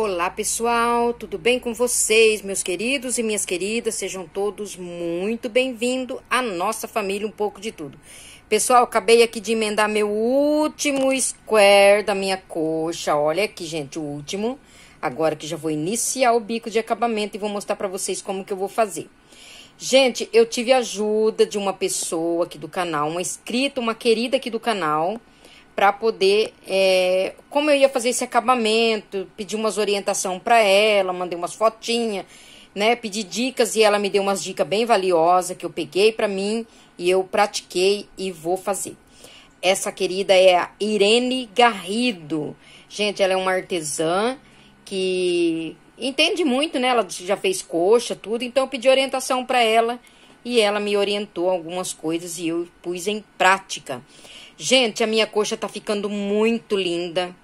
Olá pessoal, tudo bem com vocês, meus queridos e minhas queridas? Sejam todos muito bem-vindos à nossa família Um Pouco de Tudo. Pessoal, acabei aqui de emendar meu último square da minha coxa. Olha aqui, gente, o último. Agora que já vou iniciar o bico de acabamento e vou mostrar para vocês como que eu vou fazer. Gente, eu tive ajuda de uma pessoa aqui do canal, uma inscrita, uma querida aqui do canal para poder, é, como eu ia fazer esse acabamento, pedi umas orientação para ela, mandei umas fotinhas, né, pedi dicas e ela me deu umas dicas bem valiosas que eu peguei para mim e eu pratiquei e vou fazer. Essa querida é a Irene Garrido. Gente, ela é uma artesã que entende muito, né? Ela já fez coxa, tudo, então eu pedi orientação para ela e ela me orientou algumas coisas e eu pus em prática. Gente, a minha coxa tá ficando muito linda.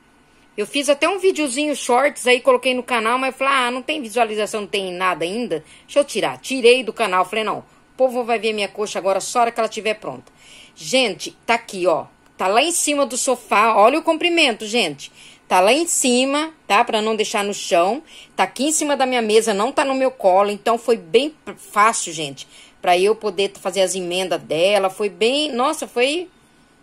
Eu fiz até um videozinho shorts aí, coloquei no canal, mas falei, ah, não tem visualização, não tem nada ainda. Deixa eu tirar. Tirei do canal, falei, não, o povo vai ver minha coxa agora só hora que ela estiver pronta. Gente, tá aqui, ó. Tá lá em cima do sofá, olha o comprimento, gente. Tá lá em cima, tá? Pra não deixar no chão. Tá aqui em cima da minha mesa, não tá no meu colo, então foi bem fácil, gente para eu poder fazer as emendas dela. Foi bem, nossa, foi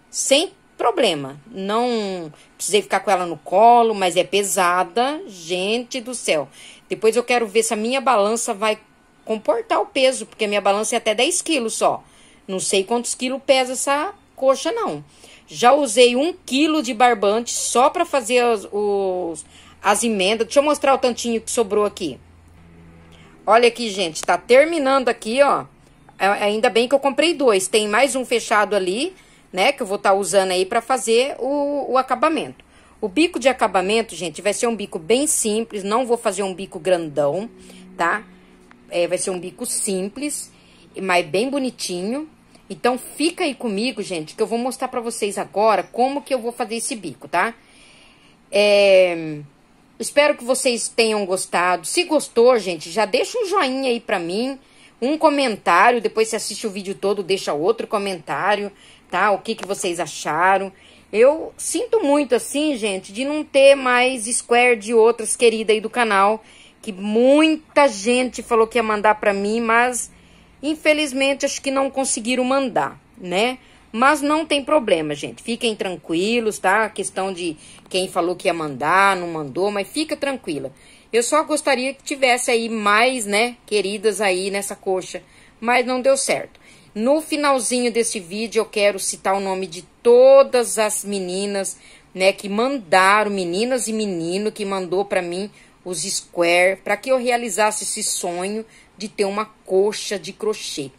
sem problema. Não precisei ficar com ela no colo, mas é pesada, gente do céu. Depois eu quero ver se a minha balança vai comportar o peso, porque a minha balança é até 10 quilos só. Não sei quantos quilos pesa essa coxa, não. Já usei um quilo de barbante só para fazer os, os, as emendas. Deixa eu mostrar o tantinho que sobrou aqui. Olha aqui, gente, tá terminando aqui, ó. É, ainda bem que eu comprei dois. Tem mais um fechado ali, né? Que eu vou estar tá usando aí para fazer o, o acabamento. O bico de acabamento, gente, vai ser um bico bem simples. Não vou fazer um bico grandão, tá? É, vai ser um bico simples, mas bem bonitinho. Então, fica aí comigo, gente, que eu vou mostrar pra vocês agora como que eu vou fazer esse bico, tá? É... Espero que vocês tenham gostado. Se gostou, gente, já deixa um joinha aí pra mim um comentário, depois você assiste o vídeo todo, deixa outro comentário, tá? O que, que vocês acharam. Eu sinto muito, assim, gente, de não ter mais Square de outras queridas aí do canal, que muita gente falou que ia mandar para mim, mas infelizmente acho que não conseguiram mandar, né? Mas não tem problema, gente. Fiquem tranquilos, tá? A questão de quem falou que ia mandar, não mandou, mas fica tranquila. Eu só gostaria que tivesse aí mais, né, queridas aí nessa coxa, mas não deu certo. No finalzinho desse vídeo eu quero citar o nome de todas as meninas, né, que mandaram, meninas e menino que mandou para mim os square para que eu realizasse esse sonho de ter uma coxa de crochê.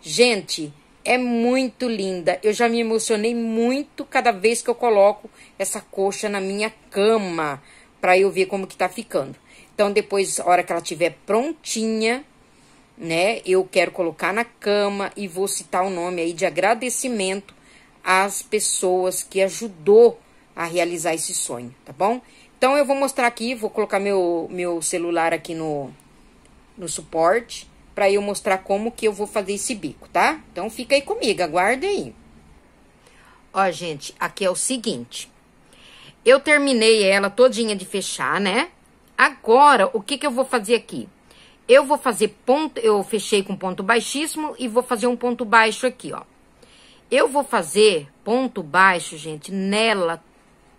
Gente, é muito linda. Eu já me emocionei muito cada vez que eu coloco essa coxa na minha cama para eu ver como que tá ficando. Então, depois, hora que ela estiver prontinha, né? Eu quero colocar na cama e vou citar o nome aí de agradecimento às pessoas que ajudou a realizar esse sonho, tá bom? Então, eu vou mostrar aqui, vou colocar meu, meu celular aqui no, no suporte, para eu mostrar como que eu vou fazer esse bico, tá? Então, fica aí comigo, aguarda aí. Ó, gente, aqui é o seguinte. Eu terminei ela todinha de fechar, né? Agora, o que, que eu vou fazer aqui? Eu vou fazer ponto, eu fechei com ponto baixíssimo e vou fazer um ponto baixo aqui, ó. Eu vou fazer ponto baixo, gente, nela,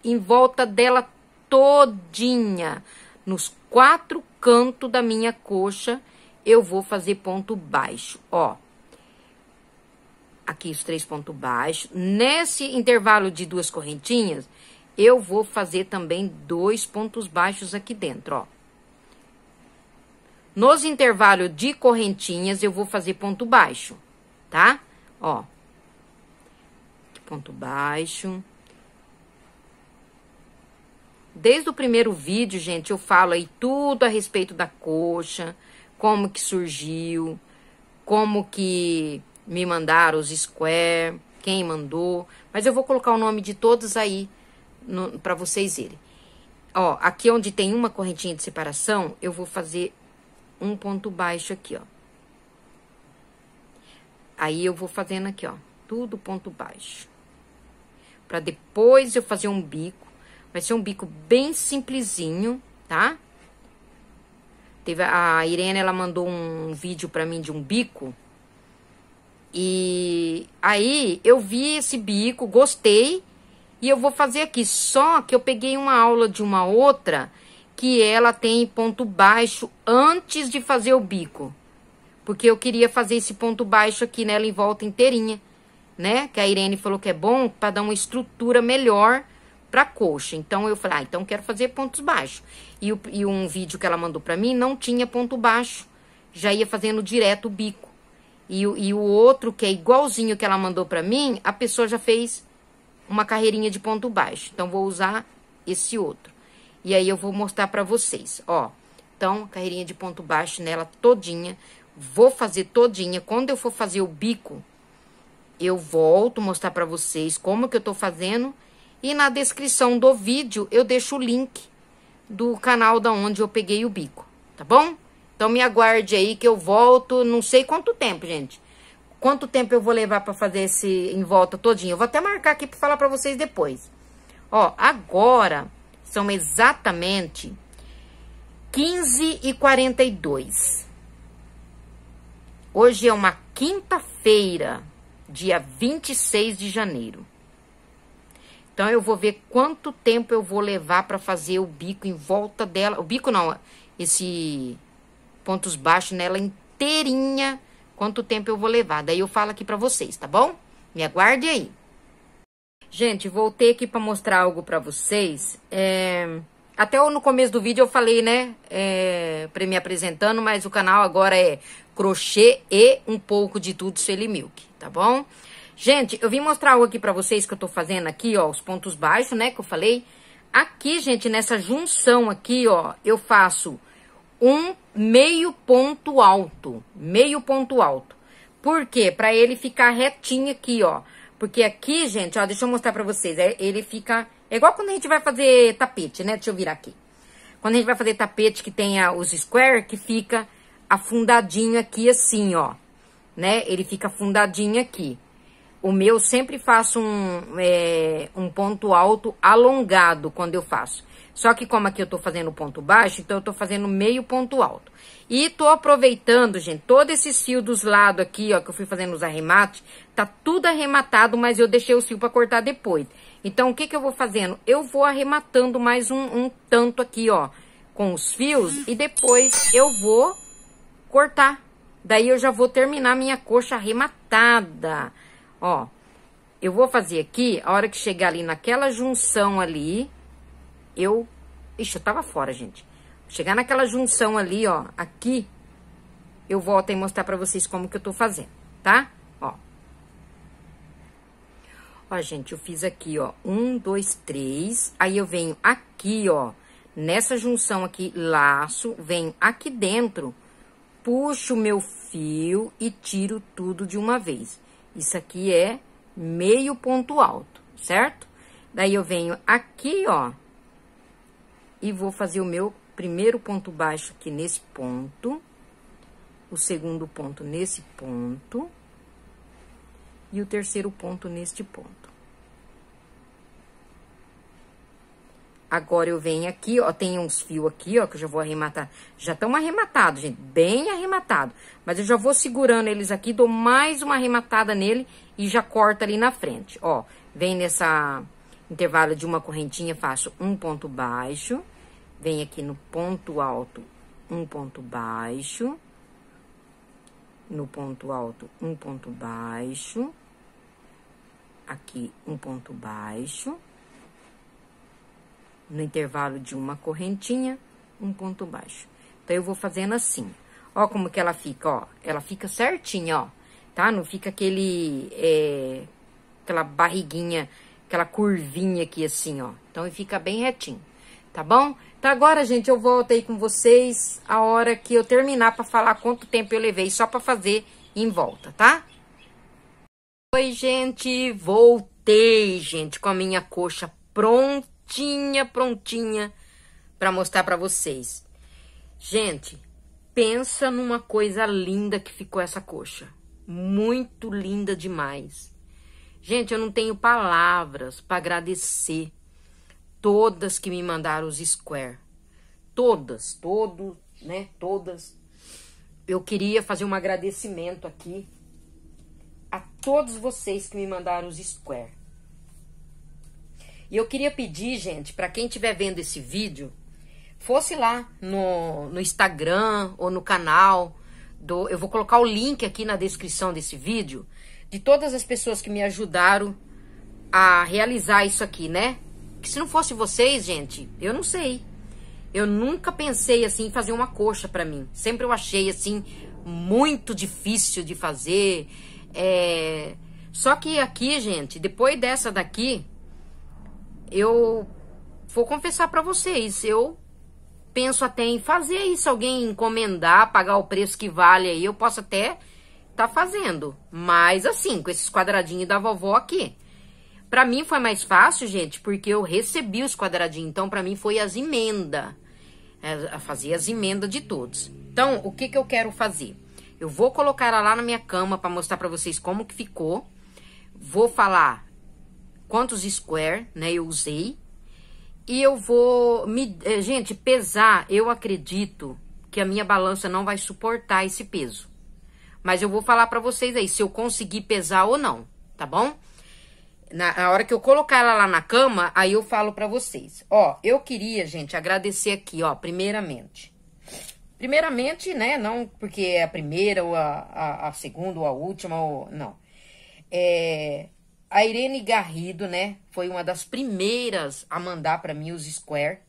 em volta dela todinha, nos quatro cantos da minha coxa, eu vou fazer ponto baixo, ó. Aqui os três pontos baixos. Nesse intervalo de duas correntinhas, eu vou fazer também dois pontos baixos aqui dentro, ó. Nos intervalos de correntinhas, eu vou fazer ponto baixo, tá? Ó. Ponto baixo. Desde o primeiro vídeo, gente, eu falo aí tudo a respeito da coxa, como que surgiu, como que me mandaram os square, quem mandou, mas eu vou colocar o nome de todos aí para vocês irem. Ó, aqui onde tem uma correntinha de separação, eu vou fazer um ponto baixo aqui, ó. Aí eu vou fazendo aqui, ó, tudo ponto baixo. Pra depois eu fazer um bico. Vai ser um bico bem simplesinho, tá? Teve a Irene, ela mandou um vídeo pra mim de um bico. E aí eu vi esse bico, gostei. E eu vou fazer aqui, só que eu peguei uma aula de uma outra que ela tem ponto baixo antes de fazer o bico. Porque eu queria fazer esse ponto baixo aqui nela em volta inteirinha, né? Que a Irene falou que é bom para dar uma estrutura melhor para coxa. Então eu falei, ah, então quero fazer pontos baixos. E, o, e um vídeo que ela mandou para mim não tinha ponto baixo, já ia fazendo direto o bico. E, e o outro que é igualzinho que ela mandou para mim, a pessoa já fez uma carreirinha de ponto baixo. Então, vou usar esse outro. E aí, eu vou mostrar pra vocês, ó. Então, carreirinha de ponto baixo nela todinha. Vou fazer todinha. Quando eu for fazer o bico, eu volto mostrar pra vocês como que eu tô fazendo. E na descrição do vídeo, eu deixo o link do canal da onde eu peguei o bico, tá bom? Então, me aguarde aí que eu volto, não sei quanto tempo, gente. Quanto tempo eu vou levar para fazer esse em volta todinho? Eu vou até marcar aqui para falar para vocês depois. Ó, agora são exatamente 15 e 42. Hoje é uma quinta-feira, dia 26 de janeiro. Então, eu vou ver quanto tempo eu vou levar para fazer o bico em volta dela. O bico não, esse pontos baixos nela inteirinha quanto tempo eu vou levar. Daí eu falo aqui para vocês, tá bom? Me aguarde aí. Gente, voltei aqui para mostrar algo para vocês. É... Até no começo do vídeo eu falei, né, é... para me apresentando, mas o canal agora é crochê e um pouco de tudo Sueli Milk, tá bom? Gente, eu vim mostrar algo aqui para vocês que eu tô fazendo aqui, ó, os pontos baixos, né, que eu falei. Aqui, gente, nessa junção aqui, ó, eu faço um meio ponto alto, meio ponto alto. Por quê? Para ele ficar retinho aqui, ó. Porque aqui, gente, ó, deixa eu mostrar para vocês. É, ele fica é igual quando a gente vai fazer tapete, né? Deixa eu virar aqui. Quando a gente vai fazer tapete que tem os square, que fica afundadinho aqui assim, ó. Né? Ele fica afundadinho aqui. O meu sempre faço um, é, um ponto alto alongado quando eu faço. Só que como aqui eu tô fazendo ponto baixo, então eu tô fazendo meio ponto alto. E tô aproveitando, gente, todos esses fios dos lados aqui, ó, que eu fui fazendo os arremates, tá tudo arrematado, mas eu deixei o fio pra cortar depois. Então, o que que eu vou fazendo? Eu vou arrematando mais um, um tanto aqui, ó, com os fios, e depois eu vou cortar. Daí eu já vou terminar minha coxa arrematada, ó. Eu vou fazer aqui, a hora que chegar ali naquela junção ali, eu. Ixi, eu tava fora, gente. Chegar naquela junção ali, ó, aqui, eu volto e mostrar pra vocês como que eu tô fazendo, tá? Ó. Ó, gente, eu fiz aqui, ó, um, dois, três, aí eu venho aqui, ó, nessa junção aqui, laço, venho aqui dentro, puxo o meu fio e tiro tudo de uma vez. Isso aqui é meio ponto alto, certo? Daí eu venho aqui, ó, e vou fazer o meu primeiro ponto baixo aqui nesse ponto, o segundo ponto nesse ponto e o terceiro ponto neste ponto. Agora eu venho aqui, ó, tem uns fios aqui, ó, que eu já vou arrematar. Já estão arrematados, gente, bem arrematado. Mas eu já vou segurando eles aqui, dou mais uma arrematada nele e já corta ali na frente, ó. Vem nessa intervalo de uma correntinha, faço um ponto baixo, venho aqui no ponto alto, um ponto baixo, no ponto alto, um ponto baixo, aqui um ponto baixo, no intervalo de uma correntinha, um ponto baixo. Então, eu vou fazendo assim. Ó como que ela fica, ó. Ela fica certinha, ó. Tá? Não fica aquele... É, aquela barriguinha Aquela curvinha aqui assim, ó. Então, fica bem retinho, tá bom? Então, agora, gente, eu volto aí com vocês a hora que eu terminar pra falar quanto tempo eu levei só pra fazer em volta, tá? Oi, gente, voltei, gente, com a minha coxa prontinha, prontinha pra mostrar pra vocês. Gente, pensa numa coisa linda que ficou essa coxa. Muito linda demais. Gente, eu não tenho palavras para agradecer todas que me mandaram os square. Todas, todos, né? Todas. Eu queria fazer um agradecimento aqui a todos vocês que me mandaram os square. E eu queria pedir, gente, para quem estiver vendo esse vídeo, fosse lá no, no Instagram ou no canal do, eu vou colocar o link aqui na descrição desse vídeo de todas as pessoas que me ajudaram a realizar isso aqui, né? Que se não fosse vocês, gente, eu não sei. Eu nunca pensei assim em fazer uma coxa para mim. Sempre eu achei assim muito difícil de fazer. É... Só que aqui, gente, depois dessa daqui, eu vou confessar para vocês, eu penso até em fazer isso, alguém encomendar, pagar o preço que vale aí, eu posso até tá fazendo. Mas assim, com esses quadradinhos da vovó aqui. Para mim foi mais fácil, gente, porque eu recebi os quadradinhos. Então, para mim foi as emendas. É, fazia as emendas de todos. Então, o que, que eu quero fazer? Eu vou colocar ela lá na minha cama para mostrar para vocês como que ficou. Vou falar quantos square, né, eu usei. E eu vou, me, eh, gente, pesar, eu acredito que a minha balança não vai suportar esse peso. Mas eu vou falar para vocês aí se eu conseguir pesar ou não, tá bom? Na, na hora que eu colocar ela lá na cama, aí eu falo para vocês. Ó, eu queria, gente, agradecer aqui, ó, primeiramente. Primeiramente, né, não porque é a primeira ou a, a, a segunda ou a última, ou, não. É, a Irene Garrido, né, foi uma das primeiras a mandar para mim os square.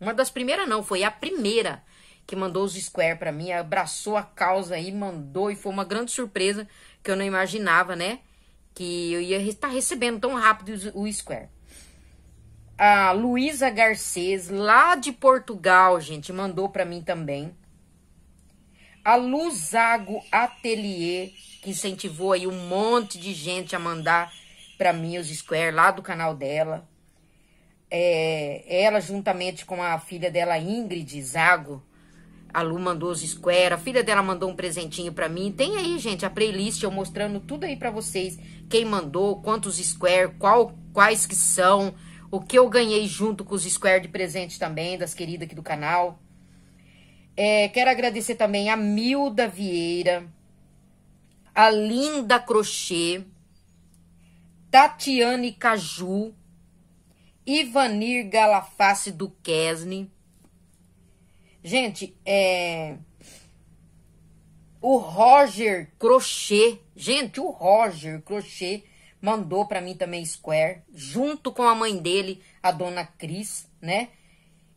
Uma das primeiras não, foi a primeira que mandou os square para mim, abraçou a causa aí, mandou e foi uma grande surpresa que eu não imaginava, né? Que eu ia estar tá recebendo tão rápido o square. A Luísa Garcês, lá de Portugal, gente, mandou para mim também. A Luzago Atelier, que incentivou aí um monte de gente a mandar para mim os square lá do canal dela. É, ela juntamente com a filha dela Ingrid Zago a Lu mandou os square, a filha dela mandou um presentinho para mim. Tem aí, gente, a playlist eu mostrando tudo aí para vocês. Quem mandou, quantos square, qual, quais que são, o que eu ganhei junto com os square de presente também, das queridas aqui do canal. É, quero agradecer também a Milda Vieira, a Linda Crochê, Tatiane Caju, Ivanir Galaface do Kesne, Gente, é. O Roger Crochê. Gente, o Roger Crochê mandou para mim também Square, junto com a mãe dele, a dona Cris, né?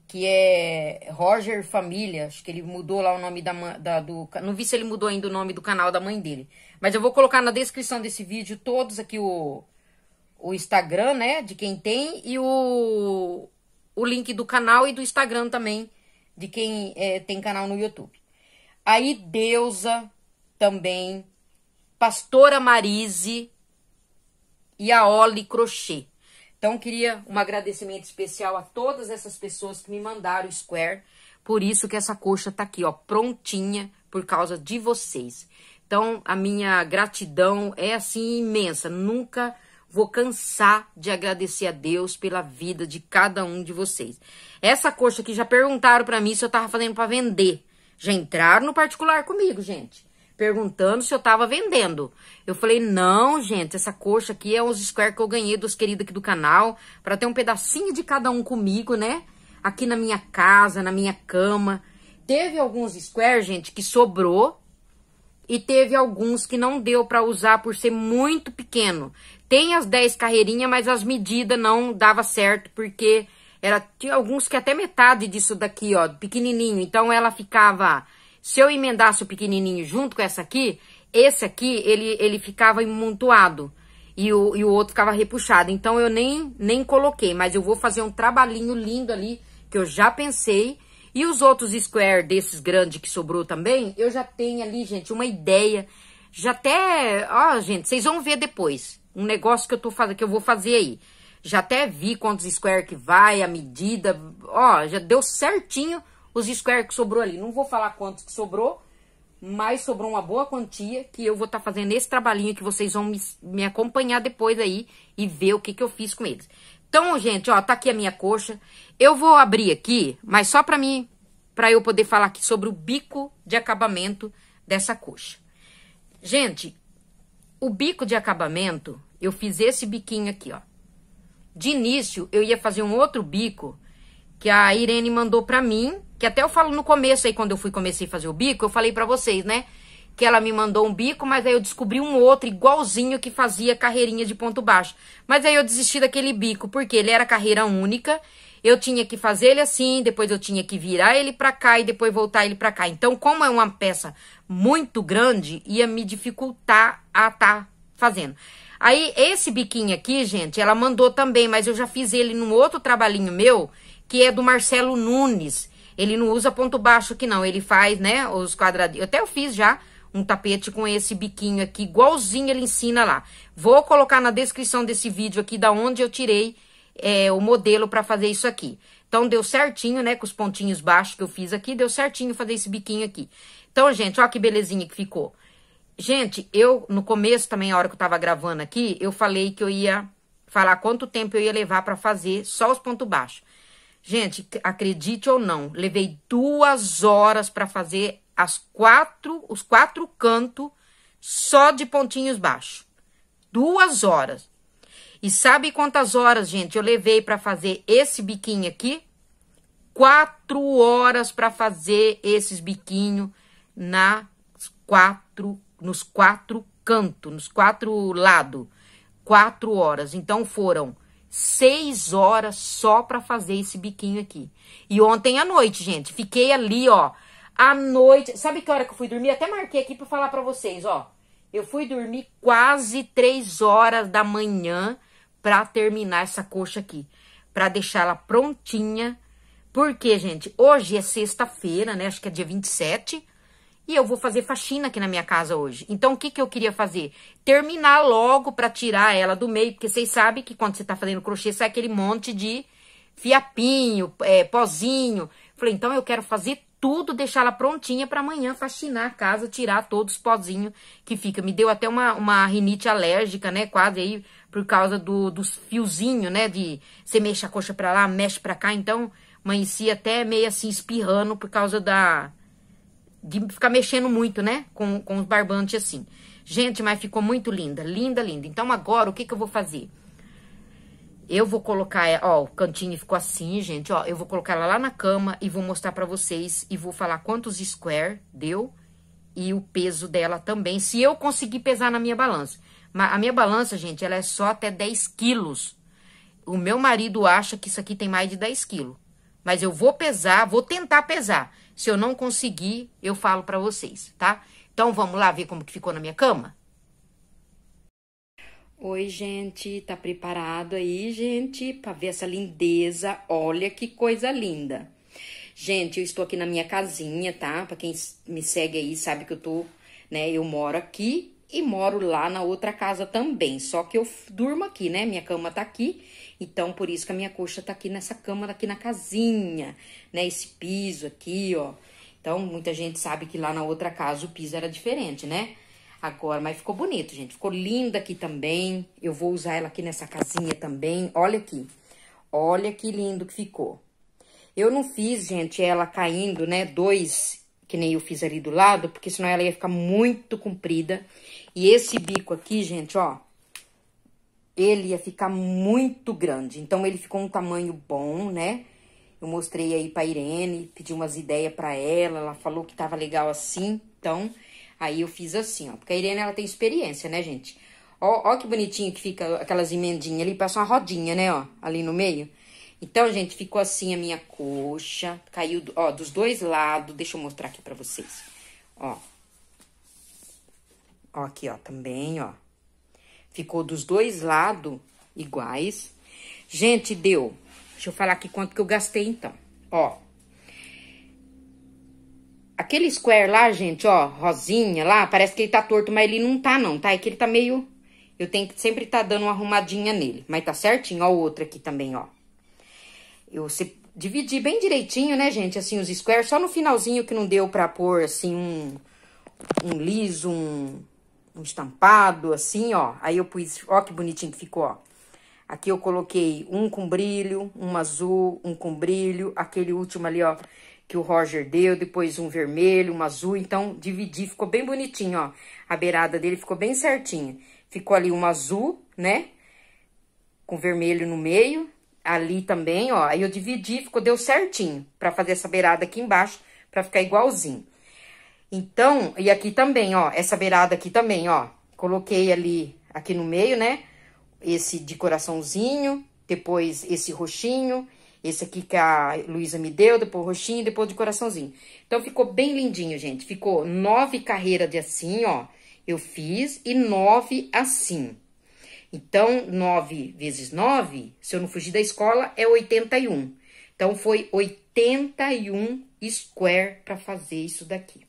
Que é Roger Família, acho que ele mudou lá o nome da, da do, não vi se ele mudou ainda o nome do canal da mãe dele, mas eu vou colocar na descrição desse vídeo todos aqui o o Instagram, né, de quem tem e o o link do canal e do Instagram também de quem é, tem canal no YouTube. Aí Deusa também, Pastora Marise e a Oli Crochê. Então queria um agradecimento especial a todas essas pessoas que me mandaram o square. Por isso que essa coxa tá aqui, ó, prontinha por causa de vocês. Então a minha gratidão é assim imensa, nunca vou cansar de agradecer a Deus pela vida de cada um de vocês. Essa coxa aqui já perguntaram para mim se eu tava fazendo para vender. Já entraram no particular comigo, gente, perguntando se eu tava vendendo. Eu falei: "Não, gente, essa coxa aqui é uns square que eu ganhei dos queridos aqui do canal, para ter um pedacinho de cada um comigo, né? Aqui na minha casa, na minha cama. Teve alguns square, gente, que sobrou, e teve alguns que não deu para usar por ser muito pequeno. Tem as 10 carreirinhas, mas as medidas não dava certo, porque era, tinha alguns que até metade disso daqui, ó, pequenininho. Então, ela ficava... Se eu emendasse o pequenininho junto com essa aqui, esse aqui, ele, ele ficava amontoado. E o, e o outro ficava repuxado. Então, eu nem, nem coloquei, mas eu vou fazer um trabalhinho lindo ali, que eu já pensei. E os outros square desses grandes que sobrou também, eu já tenho ali, gente, uma ideia. Já até... Ó, gente, vocês vão ver depois um negócio que eu tô fazendo, que eu vou fazer aí. Já até vi quantos square que vai, a medida, ó, já deu certinho os square que sobrou ali. Não vou falar quantos que sobrou, mas sobrou uma boa quantia que eu vou estar tá fazendo esse trabalhinho que vocês vão me, me, acompanhar depois aí e ver o que, que eu fiz com eles. Então, gente, ó, tá aqui a minha coxa. Eu vou abrir aqui, mas só pra mim, pra eu poder falar aqui sobre o bico de acabamento dessa coxa. Gente, o bico de acabamento, eu fiz esse biquinho aqui, ó. De início, eu ia fazer um outro bico que a Irene mandou pra mim, que até eu falo no começo aí, quando eu fui comecei a fazer o bico, eu falei pra vocês, né? Que ela me mandou um bico, mas aí eu descobri um outro igualzinho que fazia carreirinha de ponto baixo. Mas aí eu desisti daquele bico, porque ele era carreira única eu tinha que fazer ele assim, depois eu tinha que virar ele para cá e depois voltar ele para cá. Então, como é uma peça muito grande, ia me dificultar a tá fazendo. Aí, esse biquinho aqui, gente, ela mandou também, mas eu já fiz ele num outro trabalhinho meu, que é do Marcelo Nunes. Ele não usa ponto baixo que não, ele faz, né, os quadradinhos. Até eu fiz já um tapete com esse biquinho aqui, igualzinho ele ensina lá. Vou colocar na descrição desse vídeo aqui da onde eu tirei é, o modelo para fazer isso aqui. Então, deu certinho, né? Com os pontinhos baixos que eu fiz aqui, deu certinho fazer esse biquinho aqui. Então, gente, olha que belezinha que ficou. Gente, eu, no começo também, a hora que eu tava gravando aqui, eu falei que eu ia falar quanto tempo eu ia levar para fazer só os pontos baixos. Gente, acredite ou não, levei duas horas para fazer as quatro, os quatro cantos só de pontinhos baixos. Duas horas. E sabe quantas horas, gente, eu levei para fazer esse biquinho aqui? Quatro horas para fazer esses biquinhos nas quatro, nos quatro cantos, nos quatro lados. Quatro horas. Então foram seis horas só para fazer esse biquinho aqui. E ontem à noite, gente, fiquei ali, ó, à noite. Sabe que hora que eu fui dormir? Até marquei aqui para falar para vocês, ó. Eu fui dormir quase três horas da manhã para terminar essa coxa aqui, para deixar ela prontinha. Porque, gente, hoje é sexta-feira, né? Acho que é dia 27. E eu vou fazer faxina aqui na minha casa hoje. Então, o que, que eu queria fazer? Terminar logo para tirar ela do meio. Porque vocês sabem que quando você tá fazendo crochê, sai aquele monte de fiapinho, é, pozinho. Falei, então eu quero fazer tudo, deixar ela prontinha para amanhã faxinar a casa, tirar todos os pozinhos que fica. Me deu até uma, uma rinite alérgica, né? Quase aí por causa do, dos fiozinhos, né? De você mexe a coxa pra lá, mexe pra cá. Então, amanhecia até meio assim espirrando por causa da. de ficar mexendo muito, né? Com, com os barbantes assim. Gente, mas ficou muito linda, linda, linda. Então, agora o que, que eu vou fazer? Eu vou colocar, é, ó, o cantinho ficou assim, gente, ó. Eu vou colocar ela lá na cama e vou mostrar pra vocês e vou falar quantos square deu e o peso dela também, se eu conseguir pesar na minha balança. A minha balança, gente, ela é só até 10 quilos. O meu marido acha que isso aqui tem mais de 10 quilos. Mas eu vou pesar, vou tentar pesar. Se eu não conseguir, eu falo para vocês, tá? Então vamos lá ver como que ficou na minha cama? Oi, gente, tá preparado aí, gente, para ver essa lindeza? Olha que coisa linda. Gente, eu estou aqui na minha casinha, tá? Para quem me segue aí, sabe que eu tô, né, eu moro aqui e moro lá na outra casa também. Só que eu durmo aqui, né? Minha cama tá aqui. Então, por isso que a minha coxa tá aqui nessa cama, aqui na casinha, né? Esse piso aqui, ó. Então, muita gente sabe que lá na outra casa o piso era diferente, né? Agora, mas ficou bonito, gente. Ficou linda aqui também. Eu vou usar ela aqui nessa casinha também. Olha aqui. Olha que lindo que ficou. Eu não fiz, gente, ela caindo, né? Dois que nem eu fiz ali do lado, porque senão ela ia ficar muito comprida. E esse bico aqui, gente, ó, ele ia ficar muito grande. Então, ele ficou um tamanho bom, né? Eu mostrei aí pra Irene, pedi umas ideias pra ela, ela falou que tava legal assim. Então, aí eu fiz assim, ó. Porque a Irene, ela tem experiência, né, gente? Ó, ó que bonitinho que fica aquelas emendinhas ali, passa uma rodinha, né, ó, ali no meio. Então, gente, ficou assim a minha coxa, caiu, ó, dos dois lados. Deixa eu mostrar aqui pra vocês, ó. Ó, aqui, ó, também, ó. Ficou dos dois lados iguais. Gente, deu, deixa eu falar aqui quanto que eu gastei, então, ó. Aquele square lá, gente, ó, rosinha lá, parece que ele tá torto, mas ele não tá, não, tá? É que ele tá meio... Eu tenho que sempre tá dando uma arrumadinha nele, mas tá certinho. Ó, o outro aqui também, ó. Eu se, dividi bem direitinho, né, gente? Assim, os squares, só no finalzinho que não deu pra pôr, assim, um, um liso, um, um estampado, assim, ó. Aí eu pus, ó que bonitinho que ficou, ó. Aqui eu coloquei um com brilho, um azul, um com brilho, aquele último ali, ó, que o Roger deu, depois um vermelho, um azul, então dividi, ficou bem bonitinho, ó. A beirada dele ficou bem certinha. Ficou ali um azul, né? Com vermelho no meio, ali também, ó. Aí eu dividi, ficou, deu certinho pra fazer essa beirada aqui embaixo, pra ficar igualzinho. Então, e aqui também, ó, essa beirada aqui também, ó. Coloquei ali, aqui no meio, né? Esse de coraçãozinho, depois esse roxinho, esse aqui que a Luísa me deu, depois roxinho, depois de coraçãozinho. Então, ficou bem lindinho, gente. Ficou nove carreiras de assim, ó. Eu fiz e nove assim. Então, 9 vezes 9, se eu não fugir da escola, é 81. Então, foi 81 square para fazer isso daqui,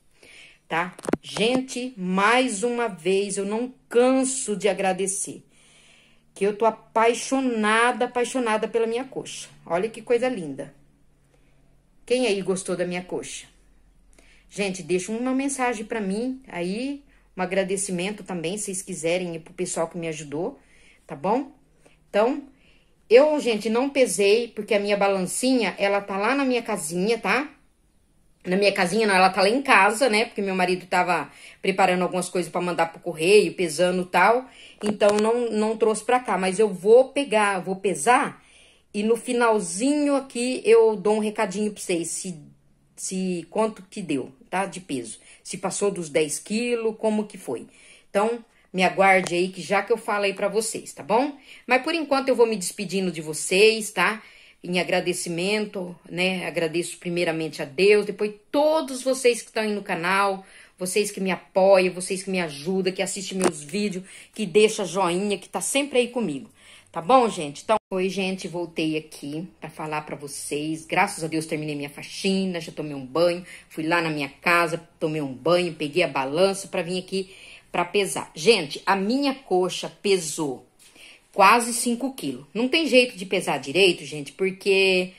tá? Gente, mais uma vez, eu não canso de agradecer. Que eu tô apaixonada, apaixonada pela minha coxa. Olha que coisa linda. Quem aí gostou da minha coxa? Gente, deixa uma mensagem para mim aí, um agradecimento também, se vocês quiserem, pro pessoal que me ajudou tá bom? Então, eu, gente, não pesei, porque a minha balancinha, ela tá lá na minha casinha, tá? Na minha casinha, não, ela tá lá em casa, né? Porque meu marido tava preparando algumas coisas para mandar pro correio, pesando tal. Então, não, não trouxe pra cá. Mas eu vou pegar, vou pesar. E no finalzinho aqui, eu dou um recadinho pra vocês. Se, se quanto que deu, tá? De peso. Se passou dos 10 quilos, como que foi. Então, me aguarde aí que já que eu falei para vocês, tá bom? Mas por enquanto eu vou me despedindo de vocês, tá? Em agradecimento, né? Agradeço primeiramente a Deus, depois todos vocês que estão aí no canal, vocês que me apoiam, vocês que me ajudam, que assistem meus vídeos, que deixa joinha, que tá sempre aí comigo. Tá bom, gente? Então, oi, gente, voltei aqui para falar para vocês. Graças a Deus terminei minha faxina, já tomei um banho, fui lá na minha casa, tomei um banho, peguei a balança para vir aqui para pesar. Gente, a minha coxa pesou quase 5 quilos. Não tem jeito de pesar direito, gente, porque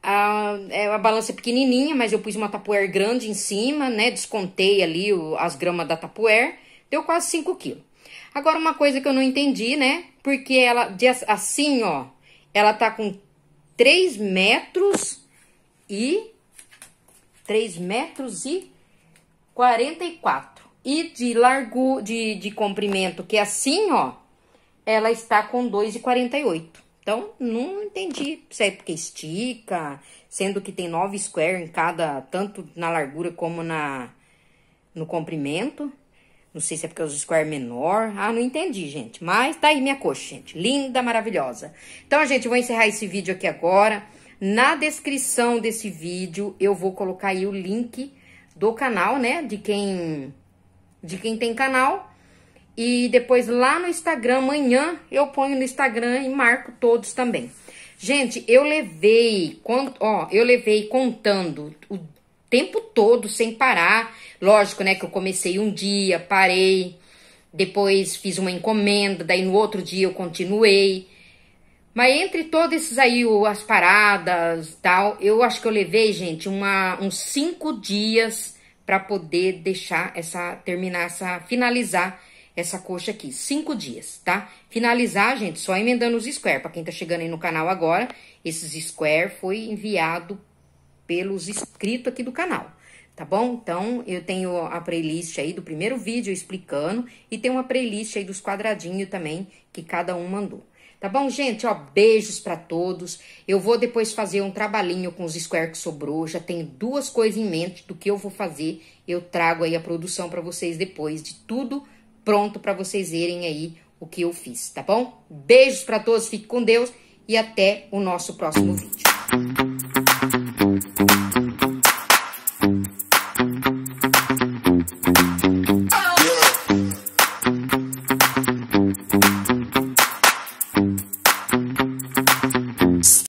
a, é, a balança é pequenininha, mas eu pus uma tapuer grande em cima, né? Descontei ali o, as gramas da tapuer, deu quase 5 quilos. Agora, uma coisa que eu não entendi, né? Porque ela, assim, ó, ela tá com 3 metros e... 3 metros e 44 e de largo de, de comprimento, que é assim, ó, ela está com 2,48. Então, não entendi se é porque estica, sendo que tem 9 square em cada, tanto na largura como na no comprimento. Não sei se é porque os square é menor. Ah, não entendi, gente. Mas tá aí minha coxa, gente. Linda, maravilhosa. Então, gente, eu vou encerrar esse vídeo aqui agora. Na descrição desse vídeo, eu vou colocar aí o link do canal, né? De quem de quem tem canal. E depois lá no Instagram, amanhã, eu ponho no Instagram e marco todos também. Gente, eu levei, ó, eu levei contando o tempo todo sem parar. Lógico, né, que eu comecei um dia, parei, depois fiz uma encomenda, daí no outro dia eu continuei. Mas entre todos esses aí, as paradas tal, eu acho que eu levei, gente, uma, uns cinco dias para poder deixar essa, terminar essa, finalizar essa coxa aqui. Cinco dias, tá? Finalizar, gente, só emendando os square. para quem tá chegando aí no canal agora, esses square foi enviado pelos inscritos aqui do canal, tá bom? Então, eu tenho a playlist aí do primeiro vídeo explicando e tem uma playlist aí dos quadradinhos também que cada um mandou. Tá bom, gente? Ó, beijos para todos. Eu vou depois fazer um trabalhinho com os square que sobrou. Já tenho duas coisas em mente do que eu vou fazer. Eu trago aí a produção para vocês depois de tudo pronto para vocês verem aí o que eu fiz, tá bom? Beijos para todos, fique com Deus e até o nosso próximo vídeo.